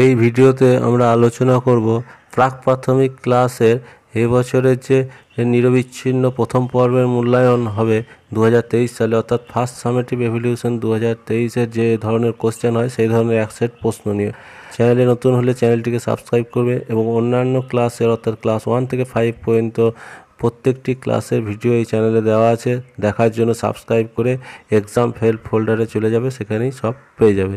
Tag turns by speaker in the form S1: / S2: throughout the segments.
S1: এই ভিডিওতে আমরা আলোচনা করব প্রাক প্রাথমিক ক্লাসের বছরের যে নিরবিচ্ছিন্ন প্রথম পর্বের মূল্যায়ন হবে দু সালে অর্থাৎ ফার্স্ট সামেটিভ এভলিউশন দু হাজার যে ধরনের কোশ্চেন হয় সেই ধরনের এক সেট প্রশ্ন নিয়ে চ্যানেলে নতুন হলে চ্যানেলটিকে সাবস্ক্রাইব করবে এবং অন্যান্য ক্লাসের অর্থাৎ ক্লাস ওয়ান থেকে ফাইভ পর্যন্ত প্রত্যেকটি ক্লাসের ভিডিও এই চ্যানেলে দেওয়া আছে দেখার জন্য সাবস্ক্রাইব করে এক্সাম ফেল ফোল্ডারে চলে যাবে সেখানেই সব পেয়ে যাবে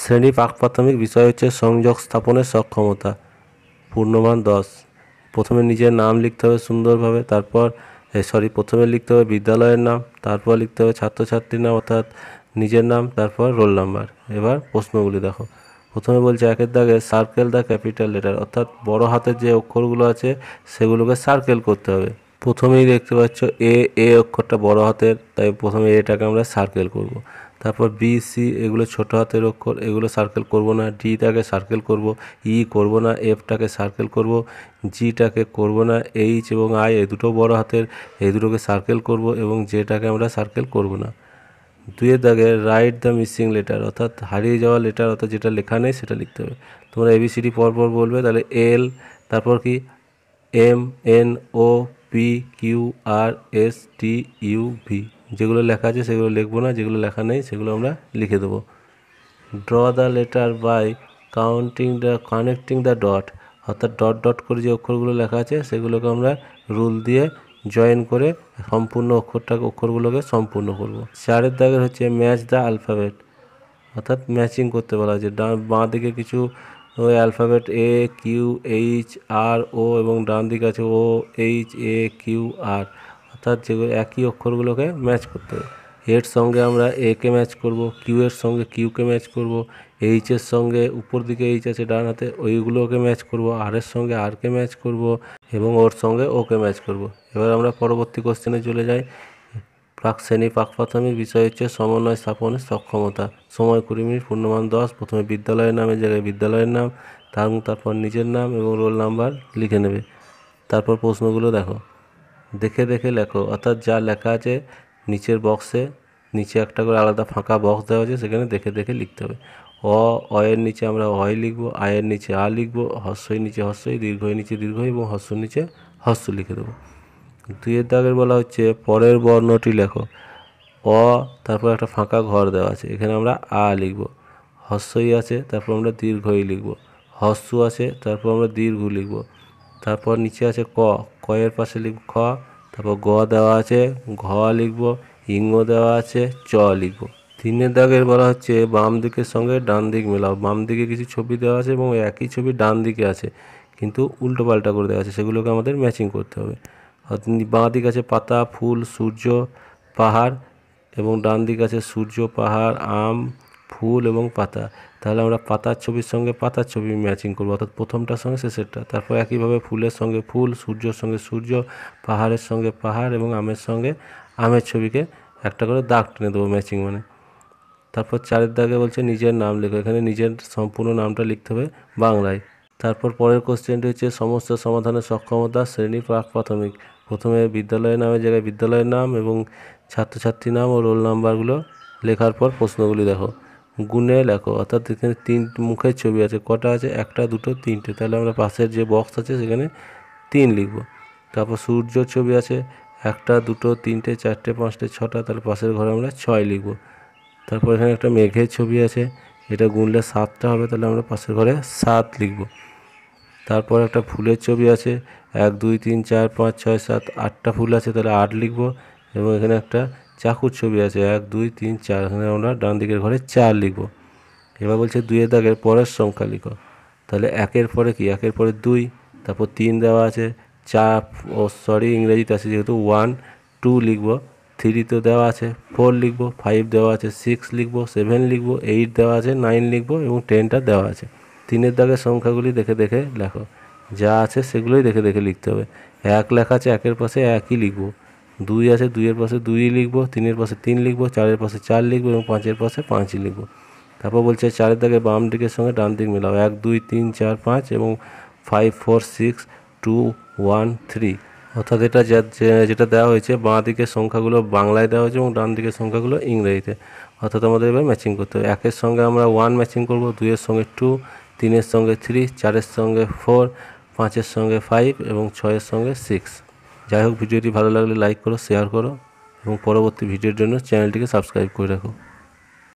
S1: শ্রেণী পাক প্রাথমিক বিষয় হচ্ছে সংযোগ স্থাপনের সক্ষমতা পূর্ণমান দশ প্রথমে নিজের নাম লিখতে হবে সুন্দরভাবে তারপর সরি প্রথমে লিখতে হবে বিদ্যালয়ের নাম তারপর লিখতে হবে ছাত্রছাত্রীর নাম অর্থাৎ নিজের নাম তারপর রোল নাম্বার এবার প্রশ্নগুলি দেখো প্রথমে বলছে একের দাগে সার্কেল দ্য ক্যাপিটাল লেটার অর্থাৎ বড় হাতের যে অক্ষরগুলো আছে সেগুলোকে সার্কেল করতে হবে প্রথমেই দেখতে পাচ্ছ এ এ অক্ষরটা বড় হাতের তাই প্রথমে এটাকে আমরা সার্কেল করব তারপর বি সি এগুলো ছোটো হাতের অক্ষর এগুলো সার্কেল করব না ডিটাকে সার্কেল করব ই e করব না এফটাকে সার্কেল করব জিটাকে করব না এইচ এবং আই এই দুটো বড় হাতের এই দুটোকে সার্কেল করব এবং জেটাকে আমরা সার্কেল করব না দুয়ের দাগে রাইট দ্য মিসিং লেটার অর্থাৎ হারিয়ে যাওয়া লেটার অর্থাৎ যেটা লেখা নেই সেটা লিখতে হবে তোমরা এবিসিডি পরপর বলবে তাহলে এল তারপর কি M N O P Q R S T U V যেগুলো লেখা আছে সেগুলো লিখবো না যেগুলো লেখা নেই সেগুলো আমরা লিখে দেবো draw the letter by counting the connecting the dot অর্থাৎ ডট ডট করে যে অক্ষরগুলো লেখা আছে সেগুলোকে আমরা রুল দিয়ে জয়েন করে সম্পূর্ণ অক্ষরটাকে অক্ষরগুলোকে সম্পূর্ণ করব। চারের দাগের হচ্ছে ম্যাচ দ্য অ্যালফাবেট অর্থাৎ ম্যাচিং করতে বলা হয়েছে ডান বাঁ দিকে কিছু ওই alphabet A Q H R O এবং ডান দিকে আছে ও এইচ এ কিউ আর অর্থাৎ যেগুলো একই অক্ষরগুলোকে ম্যাচ করতে হবে এর সঙ্গে আমরা এ কে ম্যাচ করব কিউ এর সঙ্গে কিউকে ম্যাচ করব এইচ এর সঙ্গে উপর দিকে এইচ আছে ডান হাতে ওইগুলোকে ম্যাচ করব আর এর সঙ্গে আর কে ম্যাচ করব এবং ওর সঙ্গে ওকে ম্যাচ করব এবার আমরা পরবর্তী কোশ্চেনে চলে যাই প্রাক শ্রেণী প্রাক প্রাথমিক বিষয় হচ্ছে সমন্বয় স্থাপনের সক্ষমতা সময় কুড়ি মিনিট পূর্ণমান দশ প্রথমে বিদ্যালয়ের নামের জায়গায় বিদ্যালয়ের নাম তারপর নিজের নাম এবং রোল নাম্বার লিখে নেবে তারপর প্রশ্নগুলো দেখো দেখে দেখে লেখো অর্থাৎ যা লেখা আছে নিচের বক্সে নিচে একটা করে আলাদা ফাঁকা বক্স দেওয়া আছে সেখানে দেখে দেখে লিখতে হবে অ অয়ের নিচে আমরা অয় লিখবো আয়ের নিচে আ লিখবো হস্যই নিচে হস্যই দীর্ঘই নিচে দীর্ঘ এবং হস্য নিচে হস্য লিখে দেবো দুইয়ের দাগের বলা হচ্ছে পরের বর্ণটি লেখো অ তারপর একটা ফাঁকা ঘর দেওয়া আছে এখানে আমরা আ লিখবো হস্যই আছে তারপর আমরা দীর্ঘই লিখবো হস্য আছে তারপর আমরা দীর্ঘ লিখবো তারপর নিচে আছে ক ক এর পাশে লিখব খ তারপর গ দেওয়া আছে ঘ লিখব ইঙ্গ দেওয়া আছে চ লিখব তিনের দাগের বলা হচ্ছে বাম দিকের সঙ্গে ডান দিক মেলাও বাম দিকে কিছু ছবি দেওয়া আছে এবং একই ছবি ডান দিকে আছে কিন্তু উল্টো পাল্টা করে দেওয়া আছে সেগুলোকে আমাদের ম্যাচিং করতে হবে বাঁ দিক আছে পাতা ফুল সূর্য পাহাড় এবং ডান দিক আছে সূর্য পাহাড় আম ফুল এবং পাতা তাহলে আমরা পাতার ছবির সঙ্গে পাতার ছবি ম্যাচিং করবো অর্থাৎ প্রথমটার সঙ্গে শেষেরটা তারপর একইভাবে ফুলের সঙ্গে ফুল সূর্যর সঙ্গে সূর্য পাহাড়ের সঙ্গে পাহাড় এবং আমের সঙ্গে আমের ছবিকে একটা করে দাগ টেনে দেবো ম্যাচিং মানে তারপর চারের দাগে বলছে নিজের নাম লেখো এখানে নিজের সম্পূর্ণ নামটা লিখতে হবে বাংলায় তারপর পরের কোশ্চেনটি হচ্ছে সমস্যা সমাধানের সক্ষমতা শ্রেণী প্রাক প্রাথমিক প্রথমে বিদ্যালয়ের নামের জায়গায় বিদ্যালয়ের নাম এবং ছাত্রছাত্রী নাম ও রোল নাম্বারগুলো লেখার পর প্রশ্নগুলি দেখো গুনে লেখো অর্থাৎ এখানে তিন মুখের ছবি আছে কটা আছে একটা দুটো তিনটে তাহলে আমরা পাশের যে বক্স আছে সেখানে তিন লিখব তারপর সূর্যর ছবি আছে একটা দুটো তিনটে চারটে পাঁচটে ছটা তাহলে পাশের ঘরে আমরা ছয় লিখব তারপর এখানে একটা মেঘের ছবি আছে এটা গুনলে সাতটা হবে তাহলে আমরা পাশের ঘরে সাত লিখব তারপর একটা ফুলের ছবি আছে এক দুই তিন চার পাঁচ ছয় সাত আটটা ফুল আছে তাহলে আট লিখব এবং এখানে একটা চাকুর ছবি আছে এক দুই তিন চার এখানে আমরা ডান দিকের ঘরে চার লিখব এবার বলছে দুইয়ের দাগের পরের সংখ্যা লিখো তাহলে একের পরে কি একের পরে দুই তারপর তিন দেওয়া আছে চার ও সরি ইংরেজিতে আছে যেহেতু ওয়ান টু লিখবো থ্রি তো দেওয়া আছে ফোর লিখবো ফাইভ দেওয়া আছে সিক্স লিখবো সেভেন লিখবো এইট দেওয়া আছে নাইন লিখবো এবং টেনটা দেওয়া আছে তিনের দাগের সংখ্যাগুলি দেখে দেখে লেখো যা আছে সেগুলোই দেখে দেখে লিখতে হবে এক লেখা আছে একের পাশে একই লিখবো দুই আছে দুইয়ের পাশে দুই লিখব তিনের পাশে তিন লিখব চারের পাশে চার লিখবো এবং পাঁচের পাশে পাঁচই লিখবো তারপর বলছে চারের দাগে বাম দিকের সঙ্গে ডান দিক মেলাও এক দুই তিন চার পাঁচ এবং five four six two one three অর্থাৎ এটা যেটা দেওয়া হয়েছে বাঁ দিকের সংখ্যাগুলো বাংলায় দেওয়া হয়েছে এবং ডান দিকের সংখ্যাগুলো ইংরেজিতে অর্থাৎ আমাদের এবার ম্যাচিং করতে হবে একের সঙ্গে আমরা ওয়ান ম্যাচিং করব দুইয়ের সঙ্গে টু তিনের সঙ্গে থ্রি চারের সঙ্গে ফোর পাঁচের সঙ্গে ফাইভ এবং ছয়ের সঙ্গে সিক্স যাই হোক ভিডিওটি ভালো লাগলে লাইক করো শেয়ার করো এবং পরবর্তী ভিডিওর জন্য চ্যানেলটিকে সাবস্ক্রাইব করে রাখো